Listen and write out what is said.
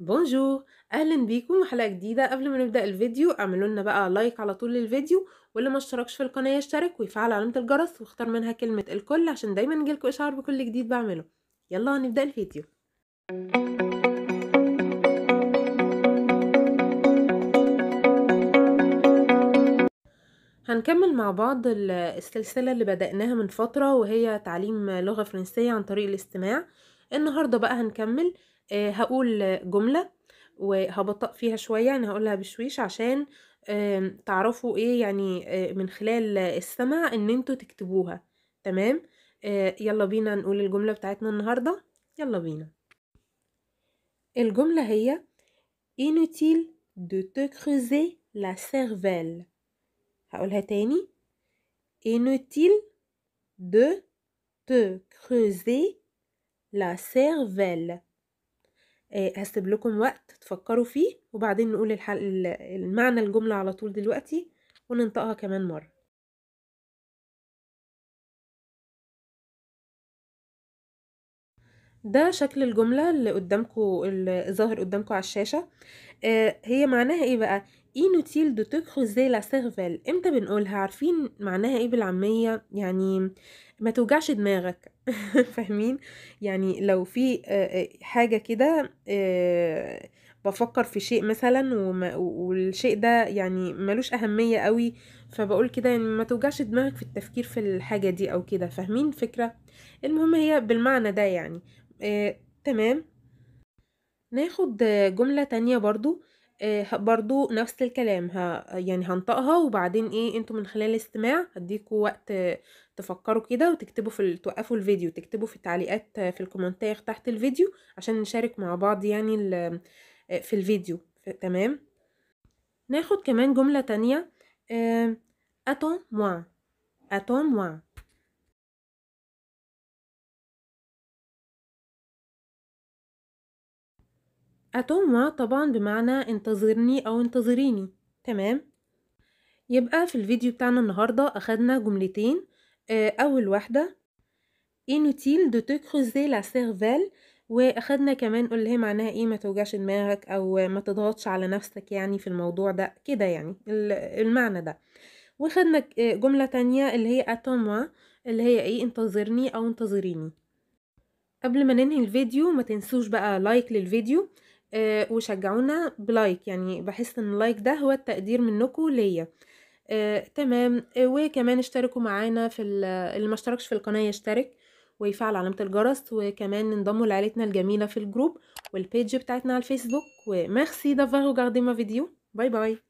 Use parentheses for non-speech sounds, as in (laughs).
بونجور اهلا بيكم وحلقه جديده قبل ما نبدا الفيديو اعملوا لنا بقى لايك على طول للفيديو واللي ما اشتركش في القناه يشترك ويفعل علامه الجرس واختار منها كلمه الكل عشان دايما يجيلكوا اشعار بكل جديد بعمله يلا هنبدا الفيديو هنكمل مع بعض السلسله اللي بدأناها من فتره وهي تعليم لغه فرنسيه عن طريق الاستماع النهاردة بقى هنكمل آه، هقول جملة وهبطأ فيها شوية يعني هقولها بشويش عشان تعرفوا ايه يعني آه، من خلال السمع ان انتوا تكتبوها تمام آه، يلا بينا نقول الجملة بتاعتنا النهاردة يلا بينا الجملة هي inutile de te creuser la cervelle هقولها تاني inutile de te creuser لا سيرفيل آه، هسيب لكم وقت تفكروا فيه وبعدين نقول الحل... المعنى الجملة على طول دلوقتي وننطقها كمان مرة ده شكل الجملة اللي قدامكم اللي ظاهر قدامكم على الشاشة آه، هي معناها ايه بقى إنوتيل دو te زي لا cervelle امتى بنقولها عارفين معناها ايه بالعامية يعني ما توجعش دماغك (laughs) فاهمين يعني لو في آه، آه، حاجة كده آه، بفكر في شيء مثلا وما والشيء ده يعني ملوش اهمية قوي فبقول كده يعني ما توجعش دماغك في التفكير في الحاجة دي او كده فاهمين الفكرة المهم هي بالمعنى ده يعني آه، تمام ناخد جملة تانية برضو آآ آه، ه برضه نفس الكلام ه يعني هنطقها وبعدين إيه، أنتم من خلال الاستماع هديكوا وقت تفكّروا كده وتكتبوا في ال توقّفوا الفيديو، تكتبوا في التعليقات في الكومنتات تحت الفيديو عشان نشارك مع بعض يعني ال آه، في الفيديو ف تمام؟ ناخُد كمان جملة تانية اتون moi اتون attends-moi أتوما طبعا بمعنى انتظرني أو انتظريني تمام يبقى في الفيديو بتاعنا النهاردة أخدنا جملتين آه، أول واحدة إنوتيل دو تكخزي لا la واخدنا كمان قول هي معناها ايه ما توجعش دماغك او ما تضغطش على نفسك يعني في الموضوع ده كده يعني المعنى ده وخدنا آه، جملة تانية اللي هي اتوما اللي هي ايه انتظرني او انتظريني قبل ما ننهي الفيديو ما تنسوش بقى لايك للفيديو آه، وشجعونا بلايك يعني بحس ان اللايك ده هو التقدير منكم ليا آه تمام آه، وكمان اشتركوا معانا في اللي ما اشتركش في القناه يشترك ويفعل علامة الجرس وكمان انضموا لعائلتنا الجميلة في الجروب والبيج بتاعتنا على الفيسبوك وميرسي دافوار ما فيديو باي باي